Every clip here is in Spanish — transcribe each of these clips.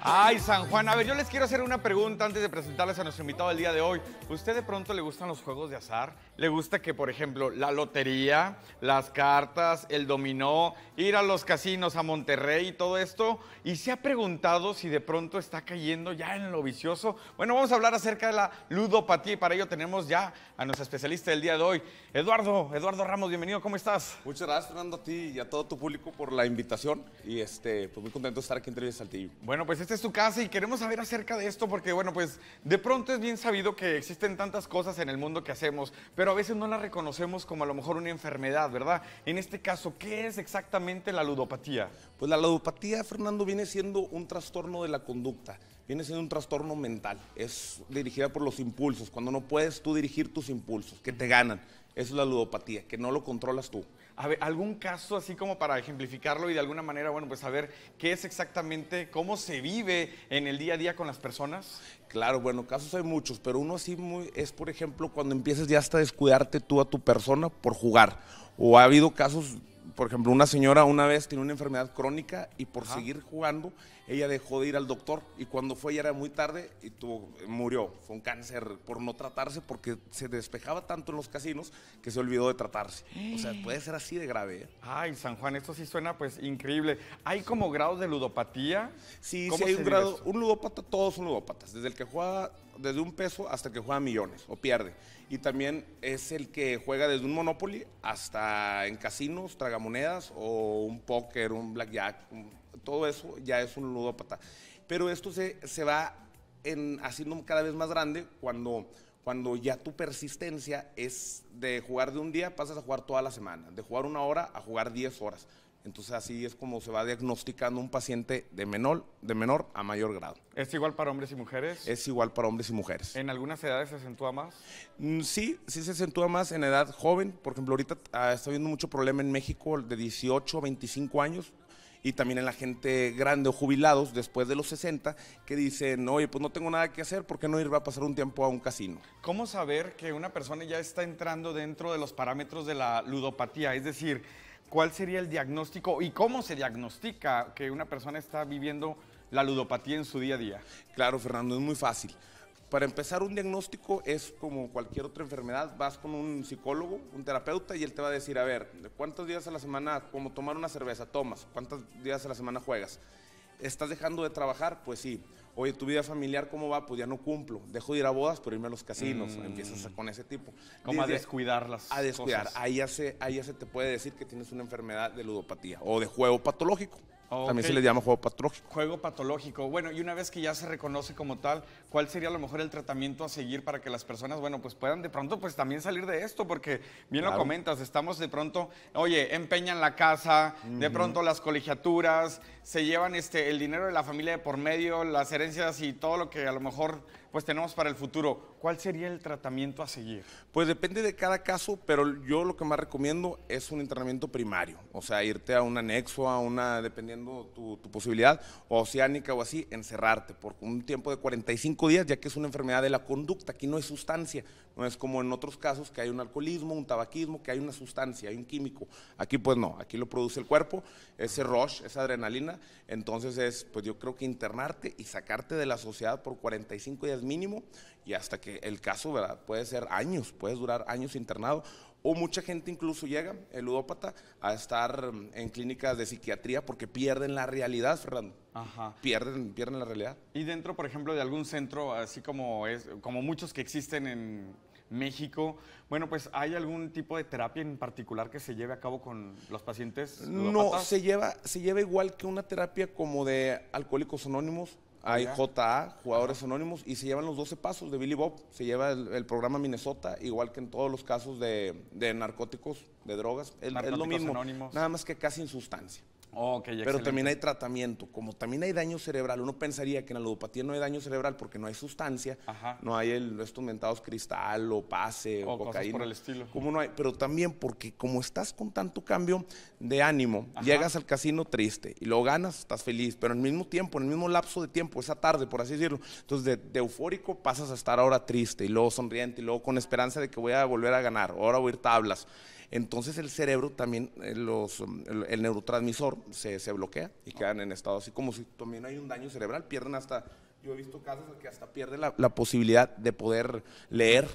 Ay, San Juan. A ver, yo les quiero hacer una pregunta antes de presentarles a nuestro invitado del día de hoy. ¿Usted de pronto le gustan los juegos de azar? ¿Le gusta que, por ejemplo, la lotería, las cartas, el dominó, ir a los casinos a Monterrey y todo esto? ¿Y se ha preguntado si de pronto está cayendo ya en lo vicioso? Bueno, vamos a hablar acerca de la ludopatía y para ello tenemos ya a nuestro especialista del día de hoy, Eduardo. Eduardo Ramos, bienvenido. ¿Cómo estás? Muchas gracias, Fernando, a ti y a todo tu público por la invitación. Y este, pues muy contento de estar aquí en Televisa Saltillo. Bueno, pues esta es tu casa y queremos saber acerca de esto porque, bueno, pues de pronto es bien sabido que existen tantas cosas en el mundo que hacemos, pero a veces no las reconocemos como a lo mejor una enfermedad, ¿verdad? En este caso, ¿qué es exactamente la ludopatía? Pues la ludopatía, Fernando, viene siendo un trastorno de la conducta, viene siendo un trastorno mental, es dirigida por los impulsos, cuando no puedes tú dirigir tus impulsos, que te ganan, es la ludopatía, que no lo controlas tú. A ver, algún caso así como para ejemplificarlo y de alguna manera, bueno, pues saber qué es exactamente, cómo se vive en el día a día con las personas. Claro, bueno, casos hay muchos, pero uno así muy, es, por ejemplo, cuando empiezas ya hasta a descuidarte tú a tu persona por jugar. O ha habido casos por ejemplo, una señora una vez tiene una enfermedad crónica y por seguir jugando, ella dejó de ir al doctor y cuando fue ya era muy tarde y tuvo, murió. Fue un cáncer por no tratarse porque se despejaba tanto en los casinos que se olvidó de tratarse. O sea, puede ser así de grave. ¿eh? Ay, San Juan, esto sí suena pues increíble. ¿Hay como grados de ludopatía? Sí, sí hay un grado. Un ludópata, todos son ludópatas. Desde el que juega desde un peso hasta que juega millones o pierde. Y también es el que juega desde un Monopoly hasta en casinos, tragamonedas o un póker, un blackjack, todo eso ya es un ludópata. Pero esto se, va haciendo cada vez más grande cuando cuando ya tu persistencia es de jugar de un día, pasas a jugar toda la semana, de jugar una hora a jugar 10 horas. Entonces así es como se va diagnosticando un paciente de menor, de menor a mayor grado. ¿Es igual para hombres y mujeres? Es igual para hombres y mujeres. ¿En algunas edades se acentúa más? Mm, sí, sí se acentúa más en edad joven. Por ejemplo, ahorita ah, está habiendo mucho problema en México de 18 a 25 años y también en la gente grande o jubilados después de los 60 que dicen, oye, pues no tengo nada que hacer, ¿por qué no ir a pasar un tiempo a un casino? ¿Cómo saber que una persona ya está entrando dentro de los parámetros de la ludopatía? Es decir, ¿cuál sería el diagnóstico y cómo se diagnostica que una persona está viviendo la ludopatía en su día a día? Claro, Fernando, es muy fácil. Para empezar, un diagnóstico es como cualquier otra enfermedad. Vas con un psicólogo, un terapeuta, y él te va a decir, a ver, ¿cuántos días a la semana, como tomar una cerveza, tomas? ¿Cuántos días a la semana juegas? ¿Estás dejando de trabajar? Pues sí. Oye, tu vida familiar, ¿cómo va? Pues ya no cumplo. Dejo de ir a bodas por irme a los casinos. Mm. Empiezas con ese tipo. ¿Cómo a descuidar A descuidar. Ahí, ahí ya se te puede decir que tienes una enfermedad de ludopatía o de juego patológico. También se le llama juego patológico. Juego patológico. Bueno, y una vez que ya se reconoce como tal, ¿cuál sería a lo mejor el tratamiento a seguir para que las personas, bueno, pues puedan de pronto pues también salir de esto? Porque bien lo comentas, estamos de pronto, oye, empeñan la casa, de pronto las colegiaturas, se llevan este, el dinero de la familia de por medio, las herencias y todo lo que a lo mejor pues tenemos para el futuro, ¿cuál sería el tratamiento a seguir? Pues depende de cada caso, pero yo lo que más recomiendo es un entrenamiento primario, o sea, irte a un anexo, a una, dependiendo tu, tu posibilidad, o oceánica o así, encerrarte por un tiempo de 45 días, ya que es una enfermedad de la conducta, aquí no hay sustancia, no es como en otros casos que hay un alcoholismo, un tabaquismo, que hay una sustancia, hay un químico. Aquí pues no, aquí lo produce el cuerpo, ese rush, esa adrenalina, entonces es, pues yo creo que internarte y sacarte de la sociedad por 45 días mínimo y hasta que el caso ¿verdad? puede ser años, puede durar años internado. O mucha gente incluso llega, el ludópata, a estar mm, en clínicas de psiquiatría porque pierden la realidad, Fernando. Pierden, pierden la realidad. Y dentro, por ejemplo, de algún centro, así como, es, como muchos que existen en, México. Bueno, pues ¿hay algún tipo de terapia en particular que se lleve a cabo con los pacientes? No, se lleva, se lleva igual que una terapia como de alcohólicos anónimos, hay JA, jugadores anónimos, y se llevan los 12 pasos de Billy Bob. Se lleva el, programa Minnesota, igual que en todos los casos de, narcóticos, de drogas. es lo mismo, nada más que casi en sustancia. Pero también hay tratamiento. Como también hay daño cerebral, uno pensaría que en la ludopatía no hay daño cerebral porque no hay sustancia, no hay el, estos mentados cristal o pase o, cocaína. Cosas por el estilo. Como no hay, pero también porque como estás con tanto cambio de ánimo, llegas al casino triste y luego ganas, estás feliz, pero en el mismo tiempo, en el mismo lapso de tiempo, esa tarde, por así decirlo, entonces de, eufórico pasas a estar ahora triste y luego sonriente y luego con esperanza de que voy a volver a ganar, ahora voy a ir tablas entonces el cerebro también, eh, los, um, el, neurotransmisor se, bloquea y quedan en estado así como si también hay un daño cerebral, pierden hasta, yo he visto casos en que hasta pierde la, posibilidad de poder leer.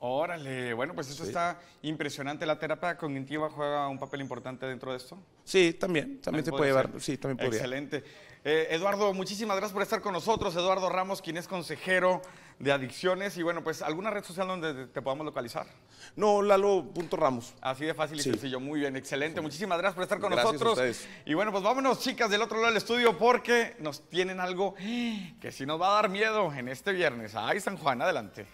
Órale, bueno, pues eso está impresionante. ¿La terapia cognitiva juega un papel importante dentro de esto? Sí, también, también, se puede llevar. Sí, también podría. Excelente. Eh, Eduardo, muchísimas gracias por estar con nosotros. Eduardo Ramos, quien es consejero de adicciones. Y bueno, pues, ¿alguna red social donde te podamos localizar? No, Lalo.ramos. Así de fácil y sencillo. Muy bien, excelente. Muchísimas gracias por estar con nosotros. Y bueno, pues vámonos, chicas, del otro lado del estudio, porque nos tienen algo que sí nos va a dar miedo en este viernes. Ay, San Juan, adelante.